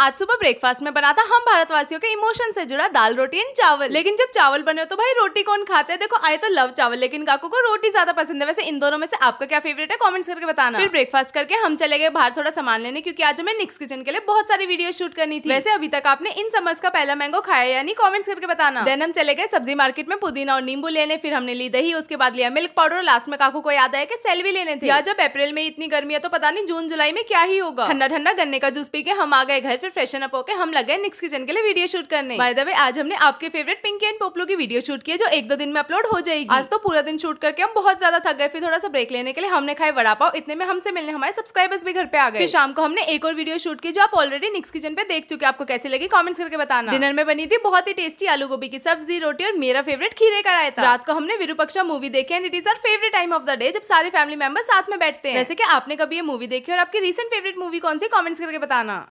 आज सुबह ब्रेकफास्ट में बना था हम भारतवासियों के इमोशन से जुड़ा दाल रोटी एंड चावल लेकिन जब चावल बने तो भाई रोटी कौन खाते हैं देखो आए तो लव चावल लेकिन काकू को रोटी ज्यादा पसंद है वैसे इन दोनों में से आपका क्या फेवरेट है कमेंट्स करके बताना फिर ब्रेकफास्ट करके हम चले गए बाहर थोड़ा सामान लेने क्योंकि आज हमें निक्स किचन के लिए बहुत सारी वीडियो शूट करनी थी वैसे अभी तक आपने इन समर्स का पहला मैंगो खाया यानी कॉमेंट्स करके बताना देन हम चले गए सब्जी मार्केट में पुदीना और नींबू लेने फिर हमने ली दही उसके बाद लिया मिल्क पाउडर लास्ट में काकू को याद आया कि सेल्वी लेने थे जब अप्रैल में इतनी गर्मी है तो पता नहीं जून जुलाई में क्या ही होगा ठंडा ठंडा गन्ने का जूस पी के हम आ गए घर फिर फिर फ्रेशन अप होकर हम लग गए किचन के लिए वीडियो शूट करने बाय द वे आज हमने आपके फेवरेट पिंक एंड पोपलो की वीडियो शूट की है जो एक दो दिन में अपलोड हो जाएगी आज तो पूरा दिन शूट करके हम बहुत ज्यादा थक गए फिर थोड़ा सा ब्रेक लेने के लिए हमने खाए वड़ा पाव इतने में हमसे मिलने हमारे सब्सक्राइबर्स भी घर पे आ गए फिर शाम को हमने एक और वीडियो शूट की जो आप ऑलरेडी नेक्स्ट किचन पे देख चुके आपको कैसे लगी कॉमेंट्स करके बताना डिनर में बनी थी बहुत ही टेस्टी आलू गोभी की सब्जी रोटी और मेरा फेवरेट खीरे का रायता रात को हमने विरूपक्षा मूवी देखी and it is our favourite time of the day जब सारे फैमिली मेंबर साथ में बैठते हैं जैसे कि आपने कभी ये मूवी देखी और आपकी रीसेंट फेवरेट मूवी कौन सी कमेंट्स करके बताना